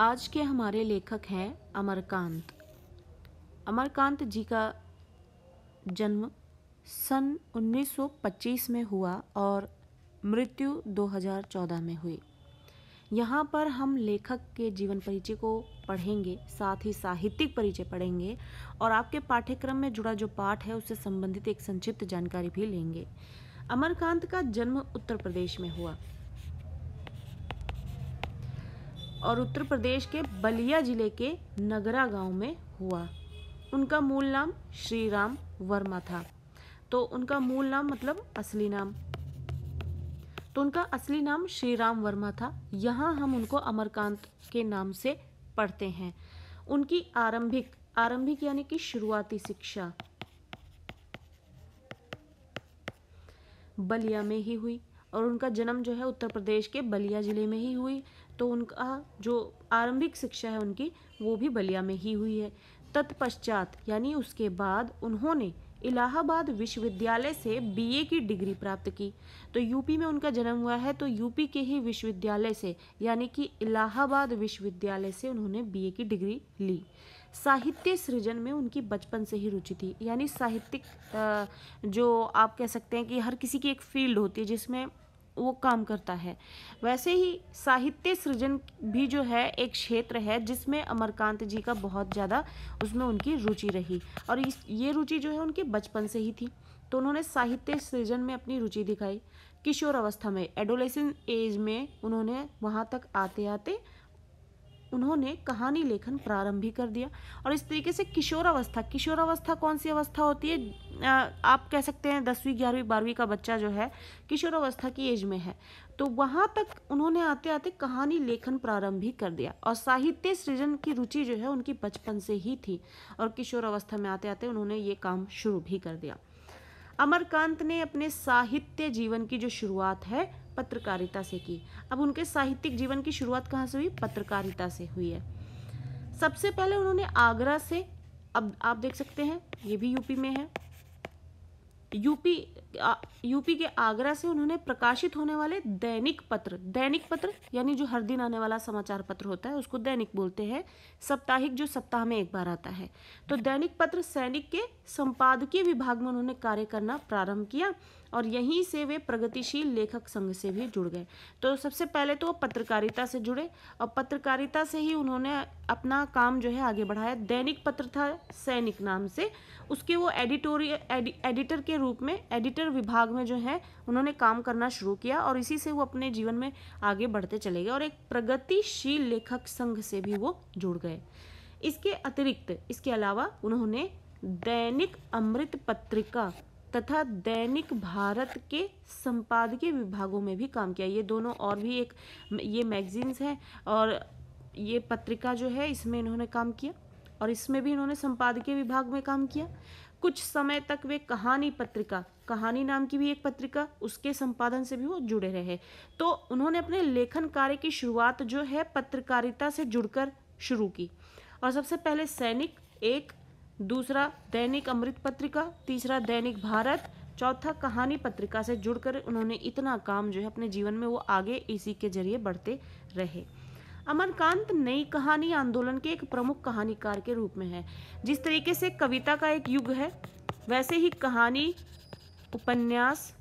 आज के हमारे लेखक हैं अमरकांत अमरकांत जी का जन्म सन 1925 में हुआ और मृत्यु 2014 में हुई यहाँ पर हम लेखक के जीवन परिचय को पढ़ेंगे साथ ही साहित्यिक परिचय पढ़ेंगे और आपके पाठ्यक्रम में जुड़ा जो पाठ है उससे संबंधित एक संक्षिप्त जानकारी भी लेंगे अमरकांत का जन्म उत्तर प्रदेश में हुआ और उत्तर प्रदेश के बलिया जिले के नगरा गांव में हुआ उनका मूल नाम श्री राम वर्मा था तो उनका मूल नाम मतलब असली नाम तो उनका असली नाम श्री राम वर्मा था यहाँ हम उनको अमरकांत के नाम से पढ़ते हैं उनकी आरंभिक आरंभिक यानी कि शुरुआती शिक्षा बलिया में ही हुई और उनका जन्म जो है उत्तर प्रदेश के बलिया ज़िले में ही हुई तो उनका जो आरंभिक शिक्षा है उनकी वो भी बलिया में ही हुई है तत्पश्चात यानी उसके बाद उन्होंने इलाहाबाद विश्वविद्यालय से बीए की डिग्री प्राप्त की तो यूपी में उनका जन्म हुआ है तो यूपी के ही विश्वविद्यालय से यानी कि इलाहाबाद विश्वविद्यालय से उन्होंने बीए की डिग्री ली साहित्य सृजन में उनकी बचपन से ही रुचि थी यानी साहित्यिक जो आप कह सकते हैं कि हर किसी की एक फील्ड होती है जिसमें वो काम करता है वैसे ही साहित्य सृजन भी जो है एक क्षेत्र है जिसमें अमरकांत जी का बहुत ज़्यादा उसमें उनकी रुचि रही और इस ये रुचि जो है उनकी बचपन से ही थी तो उन्होंने साहित्य सृजन में अपनी रुचि दिखाई किशोर अवस्था में एडोलेसन एज में उन्होंने वहाँ तक आते आते उन्होंने कहानी लेखन प्रारंभ ही कर दिया और इस तरीके से किशोरावस्था किशोरावस्था कौन सी अवस्था होती है आप कह सकते हैं दसवीं ग्यारहवीं बारहवीं का बच्चा जो है किशोरावस्था की एज में है तो वहाँ तक उन्होंने आते आते कहानी लेखन प्रारंभ भी कर दिया और साहित्य सृजन की रुचि जो है उनकी बचपन से ही थी और किशोरावस्था में आते आते उन्होंने ये काम शुरू भी कर दिया अमरकांत ने अपने साहित्य जीवन की जो शुरुआत है पत्रकारिता से की अब उनके साहित्यिक जीवन की शुरुआत कहाँ से हुई पत्रकारिता से हुई है सबसे पहले उन्होंने आगरा से अब आप देख सकते हैं ये भी यूपी में है यूपी यूपी के आगरा से उन्होंने प्रकाशित होने वाले दैनिक पत्र दैनिक पत्र यानी जो हर दिन आने वाला समाचार पत्र होता है उसको दैनिक बोलते हैं साप्ताहिक जो सप्ताह में एक बार आता है तो दैनिक पत्र सैनिक के संपादकीय विभाग में उन्होंने कार्य करना प्रारंभ किया और यहीं से वे प्रगतिशील लेखक संघ से भी जुड़ गए तो सबसे पहले तो वो पत्रकारिता से जुड़े और पत्रकारिता से ही उन्होंने अपना काम जो है आगे बढ़ाया दैनिक पत्र था सैनिक नाम से उसके वो एडिटोरियल एडि, एडिटर के रूप में एडिटर कंप्यूटर विभाग में जो है उन्होंने काम करना शुरू किया और इसी से वो अपने जीवन में आगे बढ़ते चले गए और एक प्रगतिशील लेखक संघ से भी वो जुड़ गए इसके अतिरिक्त इसके अलावा उन्होंने दैनिक अमृत पत्रिका तथा दैनिक भारत के संपादकीय विभागों में भी काम किया ये दोनों और भी एक ये मैगजीन्स हैं और ये पत्रिका जो है इसमें इन्होंने काम किया और इसमें भी इन्होंने संपादकीय विभाग में काम किया कुछ समय तक वे कहानी पत्रिका कहानी नाम की भी एक पत्रिका उसके संपादन से भी वो जुड़े रहे तो उन्होंने अपने लेखन कार्य की शुरुआत जो है पत्रकारिता से जुड़कर शुरू की और सबसे पहले सैनिक एक दूसरा दैनिक अमृत पत्रिका तीसरा दैनिक भारत चौथा कहानी पत्रिका से जुड़कर उन्होंने इतना काम जो है अपने जीवन में वो आगे इसी के जरिए बढ़ते रहे अमरकांत नई कहानी आंदोलन के एक प्रमुख कहानीकार के रूप में है जिस तरीके से कविता का एक युग है वैसे ही कहानी उपन्यास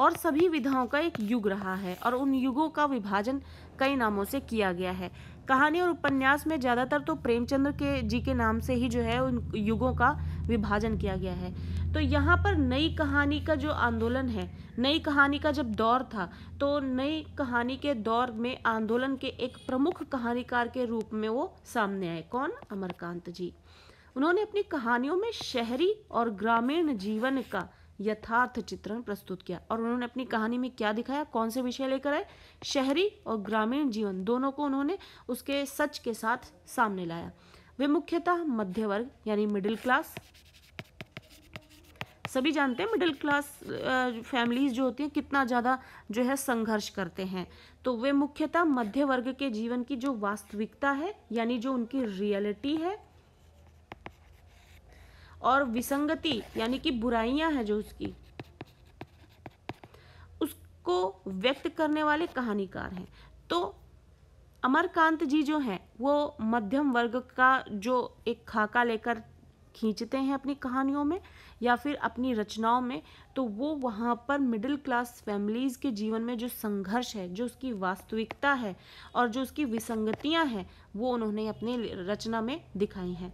और सभी विधाओं का एक युग रहा है और उन युगों का विभाजन कई नामों से किया गया है कहानी और उपन्यास में ज़्यादातर तो प्रेमचंद्र के जी के नाम से ही जो है उन युगों का विभाजन किया गया है तो यहाँ पर नई कहानी का जो आंदोलन है नई कहानी का जब दौर था तो नई कहानी के दौर में आंदोलन के एक प्रमुख कहानीकार के रूप में वो सामने आए कौन अमरकांत जी उन्होंने अपनी कहानियों में शहरी और ग्रामीण जीवन का यथार्थ चित्रण प्रस्तुत किया और उन्होंने अपनी कहानी में क्या दिखाया कौन से विषय लेकर आए शहरी और ग्रामीण जीवन दोनों को उन्होंने उसके सच के साथ सामने लाया वे मुख्यतः मध्य वर्ग यानी मिडिल क्लास सभी जानते हैं मिडिल क्लास फैमिलीज जो होती हैं कितना ज़्यादा जो है संघर्ष करते हैं तो वे मुख्यतः मध्य वर्ग के जीवन की जो वास्तविकता है यानी जो उनकी रियलिटी है और विसंगति यानी कि बुराइयां हैं जो उसकी उसको व्यक्त करने वाले कहानीकार हैं तो अमरकांत जी जो हैं वो मध्यम वर्ग का जो एक खाका लेकर खींचते हैं अपनी कहानियों में या फिर अपनी रचनाओं में तो वो वहाँ पर मिडिल क्लास फैमिलीज़ के जीवन में जो संघर्ष है जो उसकी वास्तविकता है और जो उसकी विसंगतियाँ हैं वो उन्होंने अपनी रचना में दिखाई हैं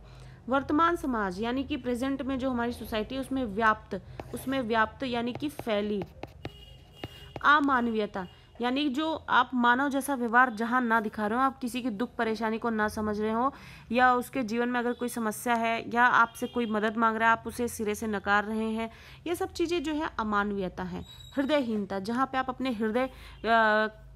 वर्तमान समाज यानी कि प्रेजेंट में जो हमारी सोसाइटी है उसमें व्याप्त उसमें व्याप्त यानी कि फैली अमानवीयता यानी जो आप मानव जैसा व्यवहार जहाँ ना दिखा रहे हो आप किसी की दुख परेशानी को ना समझ रहे हो या उसके जीवन में अगर कोई समस्या है या आपसे कोई मदद मांग रहा है आप उसे सिरे से नकार रहे हैं ये सब चीज़ें जो है अमानवीयता है हृदयहीनता जहाँ पे आप अपने हृदय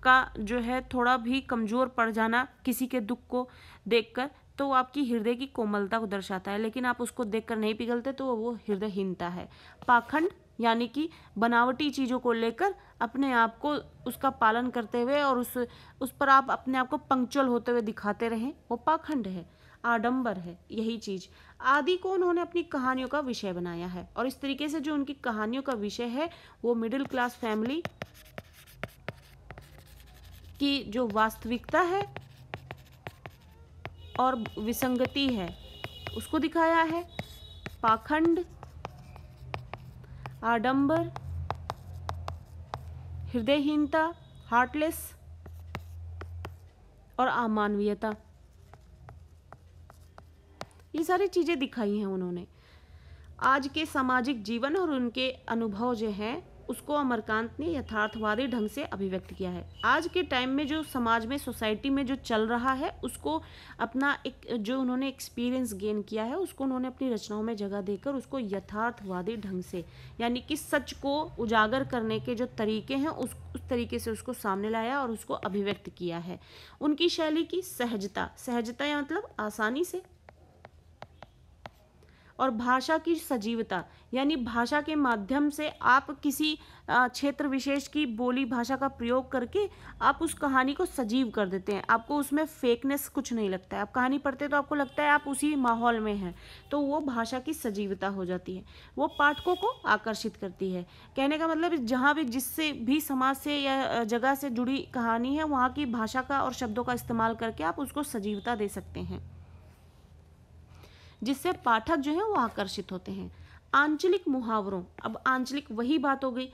का जो है थोड़ा भी कमज़ोर पड़ जाना किसी के दुख को देखकर तो आपकी हृदय की कोमलता को दर्शाता है लेकिन आप उसको देखकर नहीं पिघलते तो वो हृदयहीनता है पाखंड यानी कि बनावटी चीज़ों को लेकर अपने आप को उसका पालन करते हुए और उस उस पर आप अपने आप को पंक्चुअल होते हुए दिखाते रहें वो पाखंड है आडंबर है यही चीज़ आदि को उन्होंने अपनी कहानियों का विषय बनाया है और इस तरीके से जो उनकी कहानियों का विषय है वो मिडिल क्लास फैमिली की जो वास्तविकता है और विसंगति है उसको दिखाया है पाखंड आडंबर हृदयहीनता हार्टलेस और अमानवीयता ये सारी चीज़ें दिखाई हैं उन्होंने आज के सामाजिक जीवन और उनके अनुभव जो हैं उसको अमरकांत ने यथार्थवादी ढंग से अभिव्यक्त किया है आज के टाइम में जो समाज में सोसाइटी में जो चल रहा है उसको अपना एक जो उन्होंने एक्सपीरियंस गेन किया है उसको उन्होंने अपनी रचनाओं में जगह देकर उसको यथार्थवादी ढंग से यानी कि सच को उजागर करने के जो तरीके हैं उस उस तरीके से उसको सामने लाया और उसको अभिव्यक्त किया है उनकी शैली की सहजता सहजता या मतलब आसानी से और भाषा की सजीवता यानी भाषा के माध्यम से आप किसी क्षेत्र विशेष की बोली भाषा का प्रयोग करके आप उस कहानी को सजीव कर देते हैं आपको उसमें फेकनेस कुछ नहीं लगता है आप कहानी पढ़ते तो आपको लगता है आप उसी माहौल में हैं तो वो भाषा की सजीवता हो जाती है वो पाठकों को आकर्षित करती है कहने का मतलब जहाँ भी जिससे भी समाज से या जगह से जुड़ी कहानी है वहाँ की भाषा का और शब्दों का इस्तेमाल करके आप उसको सजीवता दे सकते हैं जिससे पाठक जो है वो आकर्षित होते हैं आंचलिक मुहावरों अब आंचलिक वही बात हो गई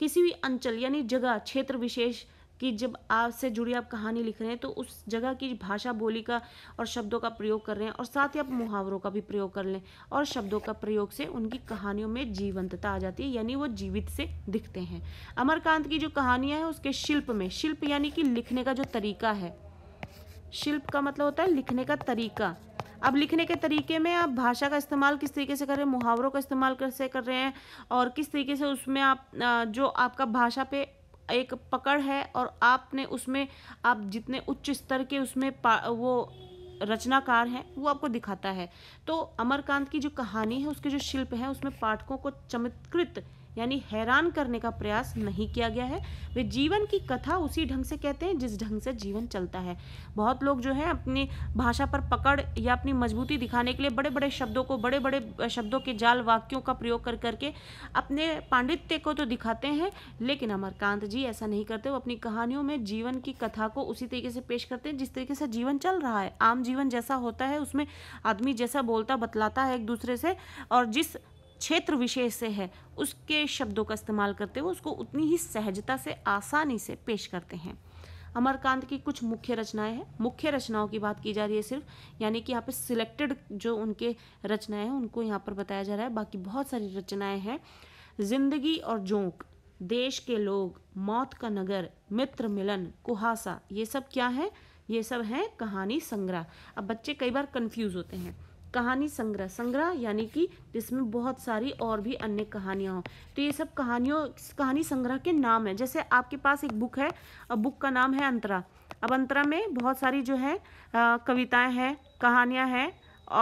किसी भी अंचल यानी जगह क्षेत्र विशेष कि जब आपसे जुड़ी आप कहानी लिख रहे हैं तो उस जगह की भाषा बोली का और शब्दों का प्रयोग कर रहे हैं और साथ ही आप मुहावरों का भी प्रयोग कर लें और शब्दों का प्रयोग से उनकी कहानियों में जीवंतता आ जाती है यानी वो जीवित से दिखते हैं अमरकांत की जो कहानियाँ हैं उसके शिल्प में शिल्प यानी कि लिखने का जो तरीका है शिल्प का मतलब होता है लिखने का तरीका अब लिखने के तरीके में आप भाषा का इस्तेमाल किस तरीके से कर रहे हैं मुहावरों का इस्तेमाल कैसे कर रहे हैं और किस तरीके से उसमें आप जो आपका भाषा पे एक पकड़ है और आपने उसमें आप जितने उच्च स्तर के उसमें वो रचनाकार हैं वो आपको दिखाता है तो अमरकांत की जो कहानी है उसके जो शिल्प हैं उसमें पाठकों को चमत्कृत यानी हैरान करने का प्रयास नहीं किया गया है वे जीवन की कथा उसी ढंग से कहते हैं जिस ढंग से जीवन चलता है बहुत लोग जो है अपनी भाषा पर पकड़ या अपनी मजबूती दिखाने के लिए बड़े बड़े शब्दों को बड़े बड़े शब्दों के जाल वाक्यों का प्रयोग कर करके अपने पांडित्य को तो दिखाते हैं लेकिन अमरकांत जी ऐसा नहीं करते वो अपनी कहानियों में जीवन की कथा को उसी तरीके से पेश करते हैं जिस तरीके से जीवन चल रहा है आम जीवन जैसा होता है उसमें आदमी जैसा बोलता बतलाता है एक दूसरे से और जिस क्षेत्र विशेष से है उसके शब्दों का इस्तेमाल करते हुए उसको उतनी ही सहजता से आसानी से पेश करते हैं अमरकांत की कुछ मुख्य रचनाएं हैं मुख्य रचनाओं की बात की जा रही है सिर्फ यानी कि यहाँ पर सिलेक्टेड जो उनके रचनाएं हैं उनको यहाँ पर बताया जा रहा है बाकी बहुत सारी रचनाएं हैं जिंदगी और जोंक देश के लोग मौत का नगर मित्र मिलन कुहासा ये सब क्या है ये सब हैं कहानी संग्रह अब बच्चे कई बार कंफ्यूज होते हैं कहानी संग्रह संग्रह यानी कि जिसमें बहुत सारी और भी अन्य कहानियाँ हों तो ये सब कहानियों कहानी संग्रह के नाम है जैसे आपके पास एक बुक है बुक का नाम है अंतरा अब अंतरा में बहुत सारी जो है कविताएं हैं कहानियाँ हैं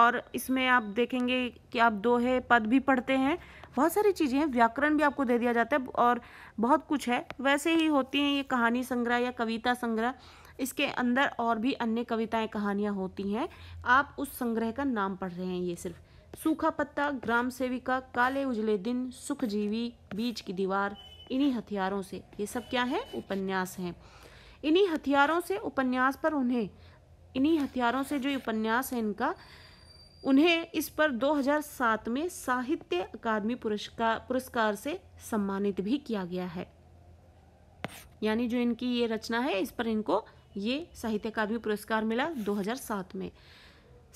और इसमें आप देखेंगे कि आप दोहे पद भी पढ़ते हैं बहुत सारी चीज़ें हैं व्याकरण भी आपको दे दिया जाता है और बहुत कुछ है वैसे ही होती हैं ये कहानी संग्रह या कविता संग्रह इसके अंदर और भी अन्य कविताएं कहानियां होती हैं आप उस संग्रह का नाम पढ़ रहे हैं ये सिर्फ सूखा पत्ता ग्राम सेविका काले उजले दिन सुखजीवी बीच की दीवार इन्हीं हथियारों से ये सब क्या है उपन्यास हैं इन्हीं हथियारों से उपन्यास पर उन्हें इन्हीं हथियारों से जो उपन्यास है इनका उन्हें इस पर 2007 में साहित्य अकादमी पुरस्कार पुरस्कार से सम्मानित भी किया गया है यानी जो इनकी ये रचना है इस पर इनको ये साहित्य अकादमी पुरस्कार मिला 2007 में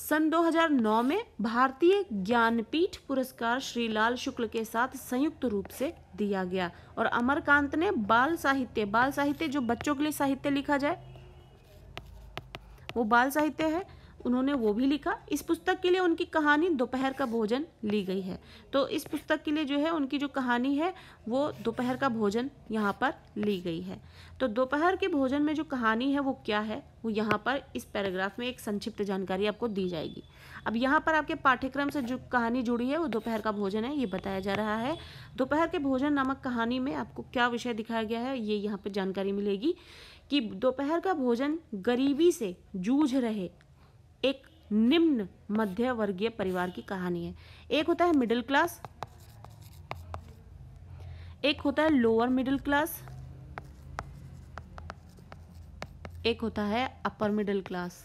सन 2009 में भारतीय ज्ञानपीठ पुरस्कार श्री लाल शुक्ल के साथ संयुक्त रूप से दिया गया और अमरकांत ने बाल साहित्य बाल साहित्य जो बच्चों के लिए साहित्य लिखा जाए वो बाल साहित्य है उन्होंने वो भी लिखा इस पुस्तक के लिए उनकी कहानी दोपहर का भोजन ली गई है तो इस पुस्तक के लिए जो है उनकी जो कहानी है वो दोपहर का भोजन यहाँ पर ली गई है तो दोपहर के भोजन में जो कहानी है वो क्या है वो यहाँ पर इस पैराग्राफ में एक संक्षिप्त जानकारी आपको दी जाएगी अब यहाँ पर आपके पाठ्यक्रम से जो कहानी जुड़ी है वो दोपहर का भोजन है ये बताया जा रहा है दोपहर के भोजन नामक कहानी में आपको क्या विषय दिखाया गया है ये यहाँ पर जानकारी मिलेगी कि दोपहर का भोजन गरीबी से जूझ रहे एक निम्न मध्य वर्गीय परिवार की कहानी है एक होता है मिडिल क्लास एक होता है लोअर मिडिल क्लास एक होता है अपर मिडिल क्लास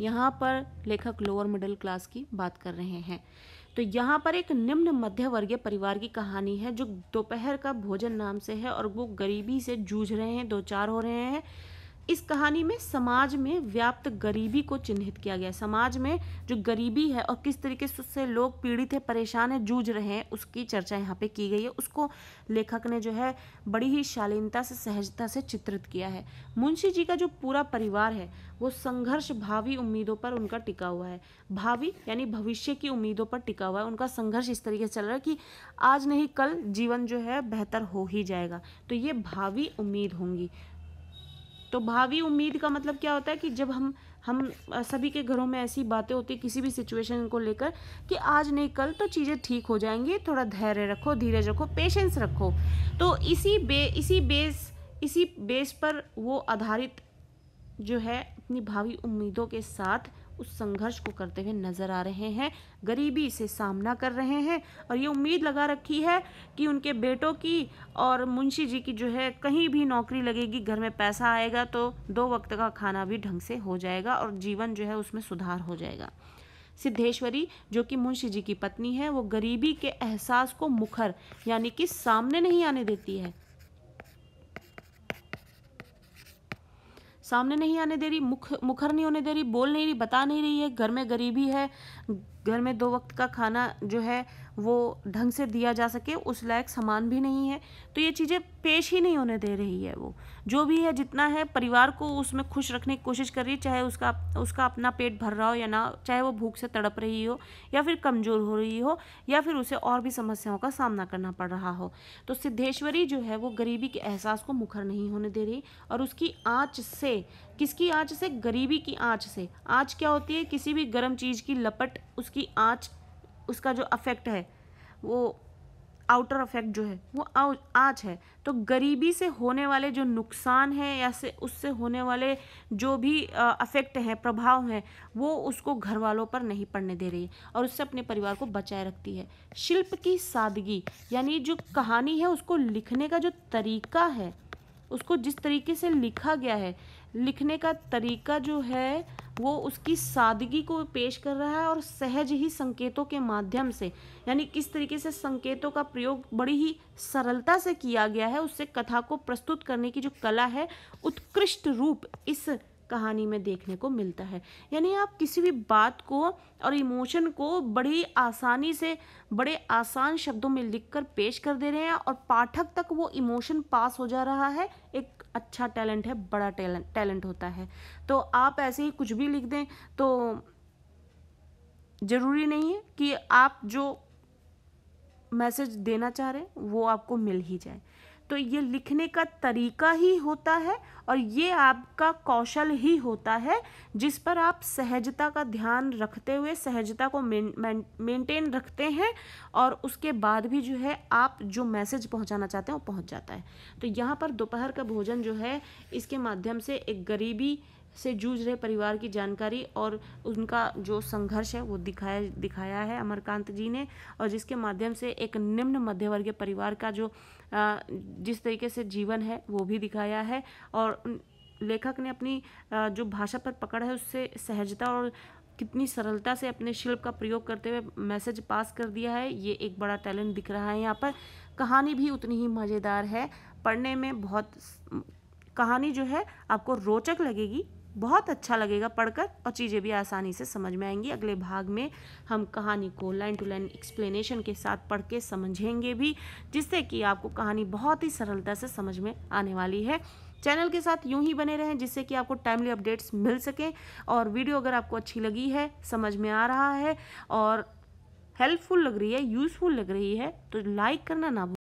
यहां पर लेखक लोअर मिडिल क्लास की बात कर रहे हैं तो यहाँ पर एक निम्न मध्य वर्गीय परिवार की कहानी है जो दोपहर का भोजन नाम से है और वो गरीबी से जूझ रहे हैं दो चार हो रहे हैं इस कहानी में समाज में व्याप्त गरीबी को चिन्हित किया गया समाज में जो गरीबी है और किस तरीके से उससे लोग पीड़ित है परेशान है जूझ रहे हैं उसकी चर्चा यहाँ पे की गई है उसको लेखक ने जो है बड़ी ही शालीनता से सहजता से चित्रित किया है मुंशी जी का जो पूरा परिवार है वो संघर्ष भावी उम्मीदों पर उनका टिका हुआ है भावी यानी भविष्य की उम्मीदों पर टिका हुआ है उनका संघर्ष इस तरीके से चल रहा है कि आज नहीं कल जीवन जो है बेहतर हो ही जाएगा तो ये भावी उम्मीद होंगी तो भावी उम्मीद का मतलब क्या होता है कि जब हम हम सभी के घरों में ऐसी बातें होती किसी भी सिचुएशन को लेकर कि आज नहीं कल तो चीज़ें ठीक हो जाएंगी थोड़ा धैर्य रखो धीरज रखो पेशेंस रखो तो इसी बे इसी बेस इसी बेस पर वो आधारित जो है अपनी भावी उम्मीदों के साथ उस संघर्ष को करते हुए नजर आ रहे हैं गरीबी से सामना कर रहे हैं और ये उम्मीद लगा रखी है कि उनके बेटों की और मुंशी जी की जो है कहीं भी नौकरी लगेगी घर में पैसा आएगा तो दो वक्त का खाना भी ढंग से हो जाएगा और जीवन जो है उसमें सुधार हो जाएगा सिद्धेश्वरी जो कि मुंशी जी की पत्नी है वो गरीबी के एहसास को मुखर यानी कि सामने नहीं आने देती है सामने नहीं आने दे रही मुख मुखर नहीं होने दे रही बोल नहीं रही बता नहीं रही है घर में गरीबी है घर में दो वक्त का खाना जो है वो ढंग से दिया जा सके उस लायक सामान भी नहीं है तो ये चीज़ें पेश ही नहीं होने दे रही है वो जो भी है जितना है परिवार को उसमें खुश रखने की कोशिश कर रही है चाहे उसका उसका अपना पेट भर रहा हो या ना चाहे वो भूख से तड़प रही हो या फिर कमज़ोर हो रही हो या फिर उसे और भी समस्याओं का सामना करना पड़ रहा हो तो सिद्धेश्वरी जो है वो गरीबी के एहसास को मुखर नहीं होने दे रही और उसकी आँच से किसकी आँच से गरीबी की आँच से आँच क्या होती है किसी भी गर्म चीज़ की लपट उसकी आँच उसका जो अफेक्ट है वो आउटर अफेक्ट जो है वो आज है तो गरीबी से होने वाले जो नुकसान है या से उससे होने वाले जो भी अफेक्ट हैं प्रभाव हैं वो उसको घर वालों पर नहीं पड़ने दे रही है और उससे अपने परिवार को बचाए रखती है शिल्प की सादगी यानी जो कहानी है उसको लिखने का जो तरीका है उसको जिस तरीके से लिखा गया है लिखने का तरीका जो है वो उसकी सादगी को पेश कर रहा है और सहज ही संकेतों के माध्यम से यानी किस तरीके से संकेतों का प्रयोग बड़ी ही सरलता से किया गया है उससे कथा को प्रस्तुत करने की जो कला है उत्कृष्ट रूप इस कहानी में देखने को मिलता है यानी आप किसी भी बात को और इमोशन को बड़ी आसानी से बड़े आसान शब्दों में लिखकर पेश कर दे रहे हैं और पाठक तक वो इमोशन पास हो जा रहा है एक अच्छा टैलेंट है बड़ा टैलेंट टैलेंट होता है तो आप ऐसे ही कुछ भी लिख दें तो ज़रूरी नहीं है कि आप जो मैसेज देना चाह रहे हैं वो आपको मिल ही जाए तो ये लिखने का तरीका ही होता है और ये आपका कौशल ही होता है जिस पर आप सहजता का ध्यान रखते हुए सहजता को मेंटेन रखते हैं और उसके बाद भी जो है आप जो मैसेज पहुंचाना चाहते हैं वो पहुंच जाता है तो यहाँ पर दोपहर का भोजन जो है इसके माध्यम से एक गरीबी से जूझ रहे परिवार की जानकारी और उनका जो संघर्ष है वो दिखाया दिखाया है अमरकांत जी ने और जिसके माध्यम से एक निम्न मध्यवर्गीय परिवार का जो जिस तरीके से जीवन है वो भी दिखाया है और लेखक ने अपनी जो भाषा पर पकड़ है उससे सहजता और कितनी सरलता से अपने शिल्प का प्रयोग करते हुए मैसेज पास कर दिया है ये एक बड़ा टैलेंट दिख रहा है यहाँ पर कहानी भी उतनी ही मज़ेदार है पढ़ने में बहुत कहानी जो है आपको रोचक लगेगी बहुत अच्छा लगेगा पढ़कर और चीज़ें भी आसानी से समझ में आएंगी अगले भाग में हम कहानी को लाइन टू लाइन एक्सप्लेनेशन के साथ पढ़ के समझेंगे भी जिससे कि आपको कहानी बहुत ही सरलता से समझ में आने वाली है चैनल के साथ यूं ही बने रहें जिससे कि आपको टाइमली अपडेट्स मिल सकें और वीडियो अगर आपको अच्छी लगी है समझ में आ रहा है और हेल्पफुल लग रही है यूज़फुल लग रही है तो लाइक करना ना